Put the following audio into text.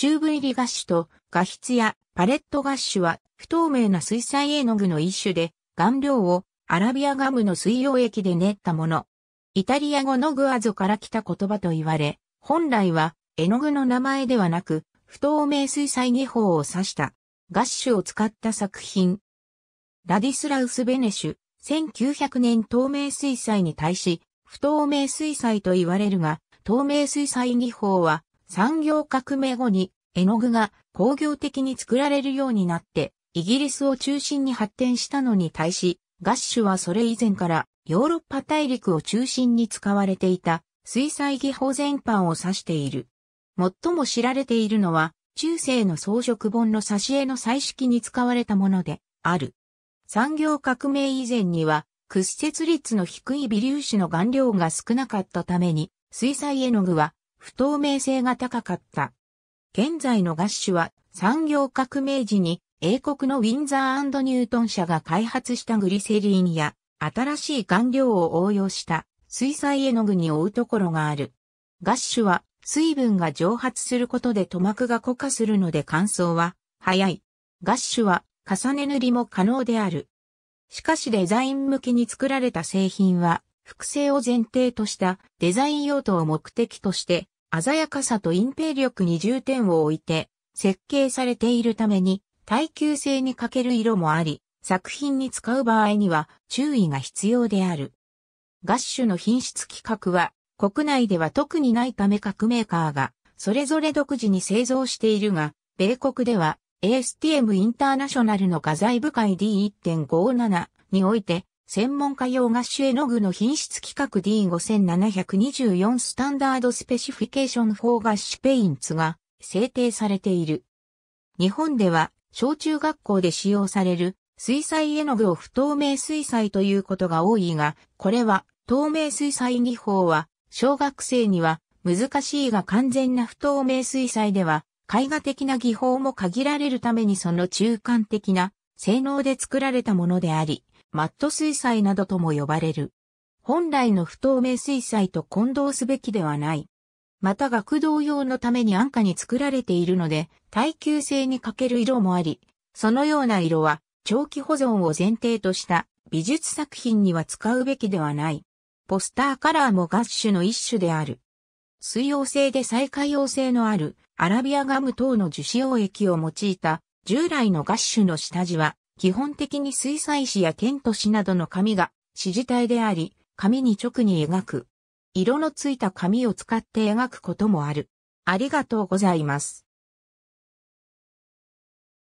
チューブ入りガッシュと画筆やパレットガッシュは不透明な水彩絵の具の一種で、顔料をアラビアガムの水溶液で練ったもの。イタリア語のグアゾから来た言葉と言われ、本来は絵の具の名前ではなく、不透明水彩技法を指したガッシュを使った作品。ラディスラウス・ベネシュ、1900年透明水彩に対し、不透明水彩と言われるが、透明水彩技法は産業革命後に絵の具が工業的に作られるようになって、イギリスを中心に発展したのに対し、ガッシュはそれ以前からヨーロッパ大陸を中心に使われていた水彩技法全般を指している。最も知られているのは、中世の装飾本の挿絵の彩色に使われたものである。産業革命以前には、屈折率の低い微粒子の顔料が少なかったために、水彩絵の具は不透明性が高かった。現在のガッシュは産業革命時に英国のウィンザーニュートン社が開発したグリセリンや新しい顔料を応用した水彩絵の具に覆うところがある。ガッシュは水分が蒸発することで塗膜が固化するので乾燥は早い。ガッシュは重ね塗りも可能である。しかしデザイン向けに作られた製品は複製を前提としたデザイン用途を目的として鮮やかさと隠蔽力に重点を置いて設計されているために耐久性に欠ける色もあり、作品に使う場合には注意が必要である。ガッシュの品質規格は国内では特にないため各メーカーがそれぞれ独自に製造しているが、米国では ASTM インターナショナルの画材部会 D1.57 において専門家用ガッシュ絵の具の品質規格 D5724 スタンダードスペシフィケーション4ガッシュペインツが制定されている。日本では小中学校で使用される水彩絵の具を不透明水彩ということが多いが、これは透明水彩技法は小学生には難しいが完全な不透明水彩では絵画的な技法も限られるためにその中間的な性能で作られたものであり、マット水彩などとも呼ばれる。本来の不透明水彩と混同すべきではない。また学童用のために安価に作られているので、耐久性に欠ける色もあり、そのような色は長期保存を前提とした美術作品には使うべきではない。ポスターカラーもガッシュの一種である。水溶性で再解溶性のあるアラビアガム等の樹脂溶液を用いた従来のガッシュの下地は基本的に水彩紙や剣と紙などの紙が指示体であり、紙に直に描く。色のついた紙を使って描くこともある。ありがとうございます。